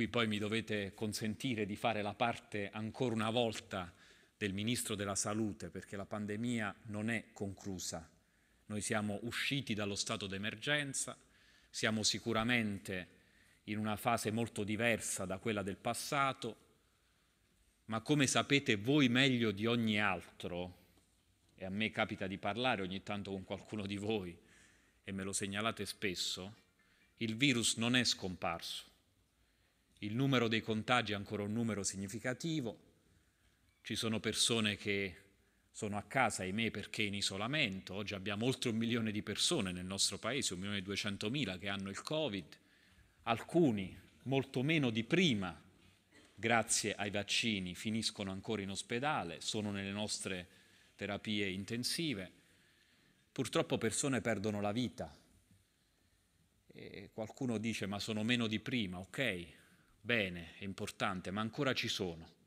cui poi mi dovete consentire di fare la parte ancora una volta del Ministro della Salute, perché la pandemia non è conclusa. Noi siamo usciti dallo stato d'emergenza, siamo sicuramente in una fase molto diversa da quella del passato, ma come sapete voi meglio di ogni altro, e a me capita di parlare ogni tanto con qualcuno di voi e me lo segnalate spesso, il virus non è scomparso. Il numero dei contagi è ancora un numero significativo, ci sono persone che sono a casa, ahimè, perché in isolamento, oggi abbiamo oltre un milione di persone nel nostro paese, un milione e duecentomila che hanno il Covid, alcuni molto meno di prima, grazie ai vaccini, finiscono ancora in ospedale, sono nelle nostre terapie intensive. Purtroppo persone perdono la vita. E qualcuno dice ma sono meno di prima, ok, bene, è importante, ma ancora ci sono.